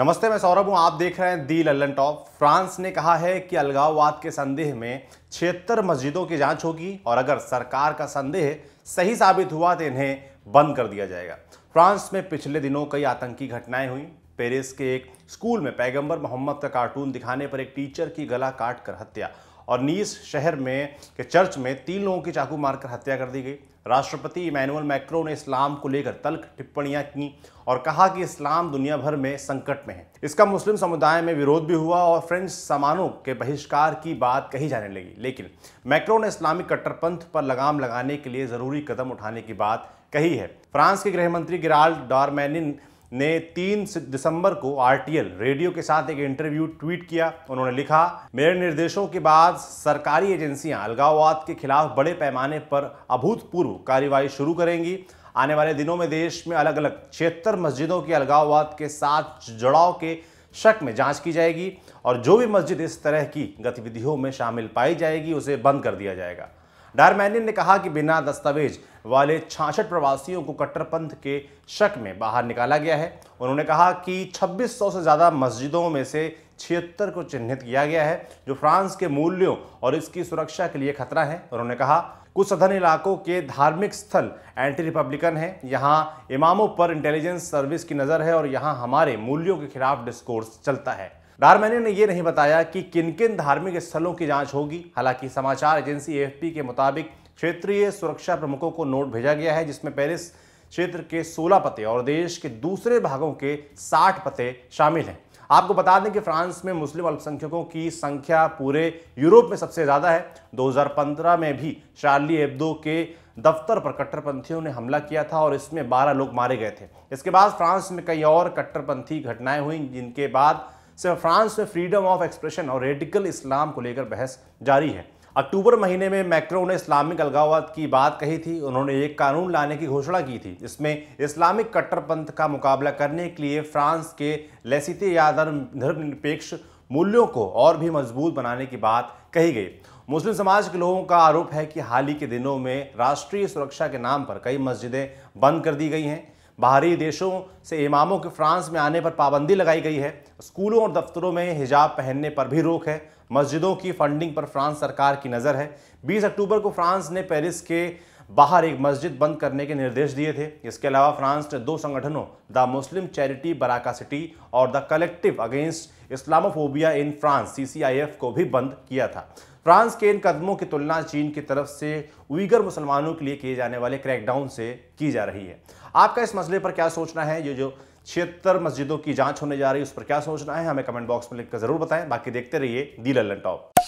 नमस्ते मैं सौरभ हूँ आप देख रहे हैं दी लल्लन टॉप फ्रांस ने कहा है कि अलगाववाद के संदेह में छिहत्तर मस्जिदों की जांच होगी और अगर सरकार का संदेह सही साबित हुआ तो इन्हें बंद कर दिया जाएगा फ्रांस में पिछले दिनों कई आतंकी घटनाएं हुई पेरिस के एक स्कूल में पैगंबर मोहम्मद का कार्टून दिखाने पर एक टीचर की गला काट कर हत्या और नीस शहर में के चर्च में तीन लोगों की चाकू मारकर हत्या कर दी गई राष्ट्रपति इमैनुअल मैक्रो ने इस्लाम को लेकर तल्ख टिप्पणियां की और कहा कि इस्लाम दुनिया भर में संकट में है इसका मुस्लिम समुदाय में विरोध भी हुआ और फ्रेंच सामानों के बहिष्कार की बात कही जाने लगी लेकिन मैक्रो ने इस्लामिक कट्टरपंथ पर लगाम लगाने के लिए ज़रूरी कदम उठाने की बात कही है फ्रांस के गृह मंत्री गिराल्ड डॉरमैनिन ने 3 दिसंबर को आरटीएल रेडियो के साथ एक इंटरव्यू ट्वीट किया उन्होंने लिखा मेरे निर्देशों के बाद सरकारी एजेंसियां अलगाववाद के खिलाफ बड़े पैमाने पर अभूतपूर्व कार्रवाई शुरू करेंगी आने वाले दिनों में देश में अलग अलग छिहत्तर मस्जिदों के अलगाववाद के साथ जुड़ाव के शक में जांच की जाएगी और जो भी मस्जिद इस तरह की गतिविधियों में शामिल पाई जाएगी उसे बंद कर दिया जाएगा डारमैनियन ने कहा कि बिना दस्तावेज वाले छाछठ प्रवासियों को कट्टरपंथ के शक में बाहर निकाला गया है उन्होंने कहा कि 2600 से ज़्यादा मस्जिदों में से छिहत्तर को चिन्हित किया गया है जो फ्रांस के मूल्यों और इसकी सुरक्षा के लिए खतरा है उन्होंने कहा कुछ सदन इलाकों के धार्मिक स्थल एंटी रिपब्लिकन हैं यहाँ इमामों पर इंटेलिजेंस सर्विस की नज़र है और यहाँ हमारे मूल्यों के खिलाफ डिस्कोर्स चलता है रारमैने ने यह नहीं बताया कि किन किन धार्मिक स्थलों की जांच होगी हालांकि समाचार एजेंसी एफ के मुताबिक क्षेत्रीय सुरक्षा प्रमुखों को नोट भेजा गया है जिसमें पेरिस क्षेत्र के 16 पते और देश के दूसरे भागों के 60 पते शामिल हैं आपको बता दें कि फ्रांस में मुस्लिम अल्पसंख्यकों की संख्या पूरे यूरोप में सबसे ज़्यादा है 2015 में भी शार्ली एब्दो के दफ्तर पर कट्टरपंथियों ने हमला किया था और इसमें 12 लोग मारे गए थे इसके बाद फ्रांस में कई और कट्टरपंथी घटनाएं हुई जिनके बाद से फ्रांस में फ्रीडम ऑफ एक्सप्रेशन और रेडिकल इस्लाम को लेकर बहस जारी है अक्टूबर महीने में मैक्रो ने इस्लामिक अलगाववाद की बात कही थी उन्होंने एक कानून लाने की घोषणा की थी इसमें इस्लामिक कट्टरपंथ का मुकाबला करने के लिए फ्रांस के लेसिते या धर्मनिरपेक्ष मूल्यों को और भी मजबूत बनाने की बात कही गई मुस्लिम समाज के लोगों का आरोप है कि हाल ही के दिनों में राष्ट्रीय सुरक्षा के नाम पर कई मस्जिदें बंद कर दी गई हैं बाहरी देशों से इमामों के फ्रांस में आने पर पाबंदी लगाई गई है स्कूलों और दफ्तरों में हिजाब पहनने पर भी रोक है मस्जिदों की फंडिंग पर फ्रांस सरकार की नज़र है 20 अक्टूबर को फ्रांस ने पेरिस के बाहर एक मस्जिद बंद करने के निर्देश दिए थे इसके अलावा फ्रांस ने दो संगठनों the Muslim charity Baraka City और the collective against Islamophobia in France CCIF को भी बंद किया था फ्रांस के इन कदमों की तुलना चीन की तरफ से उइगर मुसलमानों के लिए किए जाने वाले क्रैकडाउन से की जा रही है आपका इस मसले पर क्या सोचना है ये जो छिहत्तर मस्जिदों की जांच होने जा रही है उस पर क्या सोचना है हमें कमेंट बॉक्स में लिखकर जरूर बताएं बाकी देखते रहिए दी लल्लन टॉप